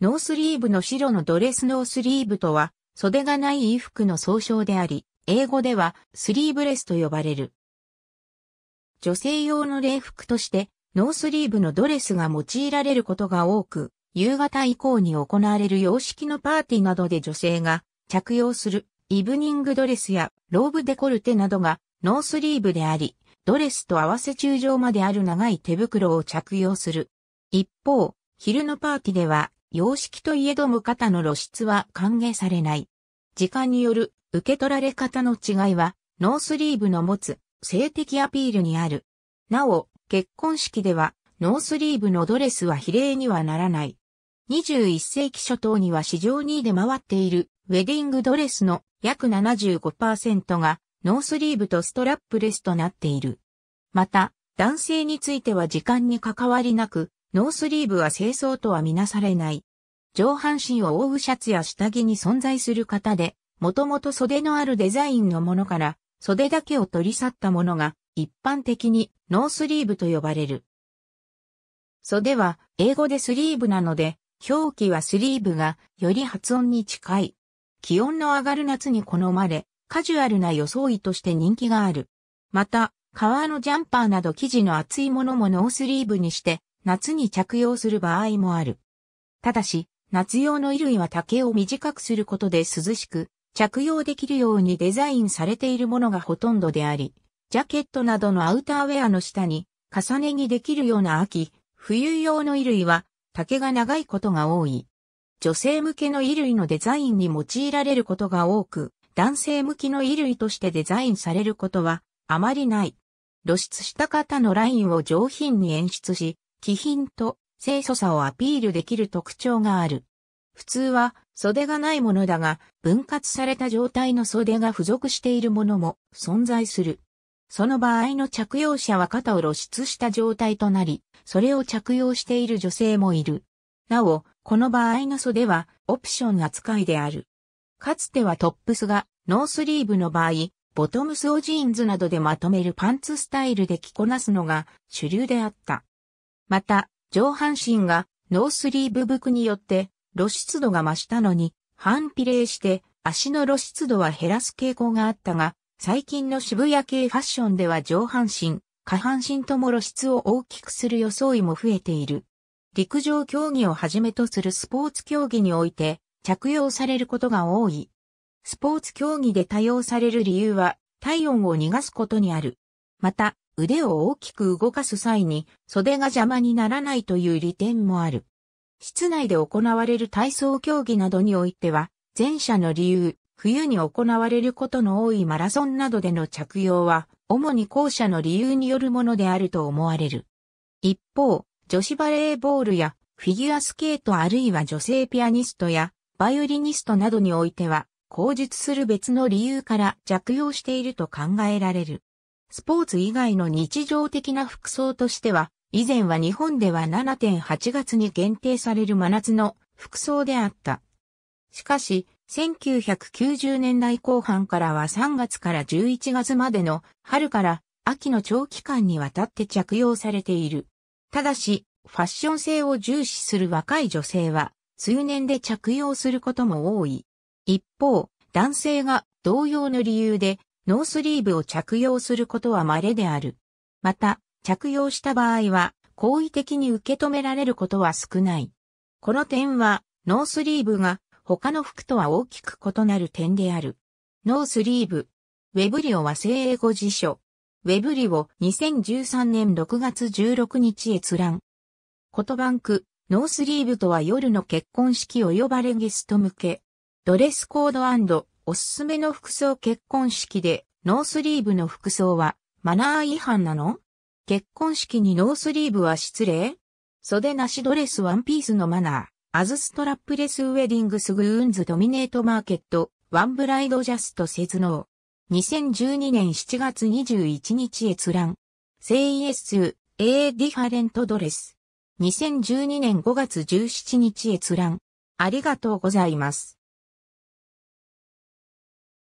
ノースリーブの白のドレスノースリーブとは、袖がない衣服の総称であり、英語ではスリーブレスと呼ばれる。女性用の礼服として、ノースリーブのドレスが用いられることが多く、夕方以降に行われる洋式のパーティーなどで女性が着用するイブニングドレスやローブデコルテなどがノースリーブであり、ドレスと合わせ中上まである長い手袋を着用する。一方、昼のパーティーでは様式といえども型の露出は歓迎されない。時間による受け取られ方の違いは、ノースリーブの持つ性的アピールにある。なお、結婚式では、ノースリーブのドレスは比例にはならない。21世紀初頭には市場に出回っているウェディングドレスの約75%がノースリーブとストラップレスとなっている。また、男性については時間に関わりなく、ノースリーブは清掃とはみなされない。上半身を覆うシャツや下着に存在する型で、もともと袖のあるデザインのものから、袖だけを取り去ったものが、一般的にノースリーブと呼ばれる。袖は英語でスリーブなので、表記はスリーブがより発音に近い。気温の上がる夏に好まれ、カジュアルな装いとして人気がある。また、革のジャンパーなど生地の厚いものもノースリーブにして、夏に着用する場合もある。ただし、夏用の衣類は丈を短くすることで涼しく、着用できるようにデザインされているものがほとんどであり、ジャケットなどのアウターウェアの下に重ね着できるような秋、冬用の衣類は丈が長いことが多い。女性向けの衣類のデザインに用いられることが多く、男性向きの衣類としてデザインされることはあまりない。露出した方のラインを上品に演出し、気品と清楚さをアピールできる特徴がある。普通は袖がないものだが、分割された状態の袖が付属しているものも存在する。その場合の着用者は肩を露出した状態となり、それを着用している女性もいる。なお、この場合の袖はオプション扱いである。かつてはトップスがノースリーブの場合、ボトムスをジーンズなどでまとめるパンツスタイルで着こなすのが主流であった。また、上半身がノースリーブ服によって露出度が増したのに反比例して足の露出度は減らす傾向があったが、最近の渋谷系ファッションでは上半身、下半身とも露出を大きくする装いも増えている。陸上競技をはじめとするスポーツ競技において着用されることが多い。スポーツ競技で多用される理由は体温を逃がすことにある。また、腕を大きく動かす際に袖が邪魔にならないという利点もある。室内で行われる体操競技などにおいては、前者の理由、冬に行われることの多いマラソンなどでの着用は、主に後者の理由によるものであると思われる。一方、女子バレーボールやフィギュアスケートあるいは女性ピアニストやバイオリニストなどにおいては、口述する別の理由から着用していると考えられる。スポーツ以外の日常的な服装としては、以前は日本では7.8月に限定される真夏の服装であった。しかし、1990年代後半からは3月から11月までの春から秋の長期間にわたって着用されている。ただし、ファッション性を重視する若い女性は、通年で着用することも多い。一方、男性が同様の理由でノースリーブを着用することは稀である。また、着用した場合は、好意的に受け止められることは少ない。この点は、ノースリーブが他の服とは大きく異なる点である。ノースリーブ。ウェブリオは西英語辞書。ウェブリオ2013年6月16日閲覧。とバンク、ノースリーブとは夜の結婚式及ばれゲスト向け。ドレスコードおすすめの服装結婚式でノースリーブの服装はマナー違反なの結婚式にノースリーブは失礼袖なしドレスワンピースのマナー。アズストラップレスウェディングスグーンズドミネートマーケット。ワンブライドジャストセズノー。2012年7月21日閲覧。セイエス、エーディファレントドレス。2012年5月17日閲覧。ありがとうございます。